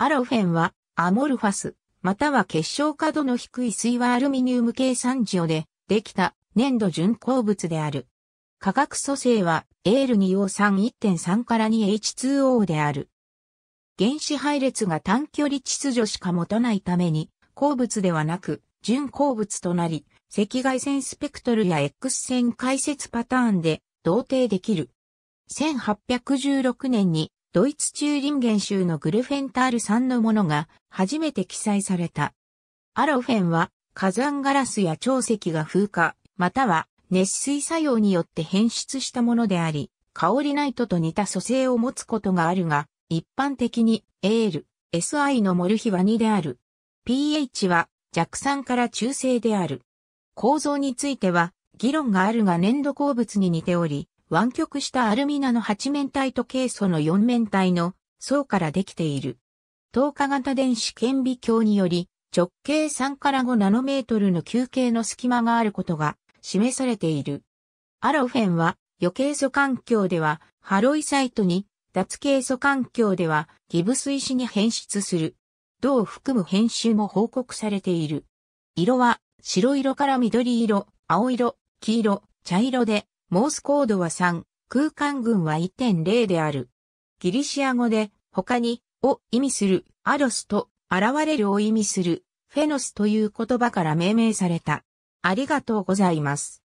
アロフェンはアモルファス、または結晶角度の低い水はアルミニウム系酸塩でできた粘土純鉱物である。化学組成はエール 2O3.1.3 から 2H2O である。原子配列が短距離秩序しか持たないために、鉱物ではなく、純鉱物となり、赤外線スペクトルや X 線解説パターンで同定できる。1816年にドイツ中林ゲ州のグルフェンタール産のものが初めて記載された。アロフェンは火山ガラスや潮石が風化、または熱水作用によって変質したものであり、香りナイトと似た素性を持つことがあるが、一般的にエール、SI のモルヒは2である。pH は弱酸から中性である。構造については議論があるが粘土鉱物に似ており、湾曲したアルミナの8面体とケイ素の4面体の層からできている。透過型電子顕微鏡により、直径3から5ナノメートルの球形の隙間があることが示されている。アロフェンは余計素環境ではハロイサイトに、脱イ素環境ではギブス石に変質する。銅を含む編集も報告されている。色は白色から緑色、青色、黄色、茶色でモースコードは3、空間群は1.0である。ギリシア語で、他に、を意味する、アロスと、現れるを意味する、フェノスという言葉から命名された。ありがとうございます。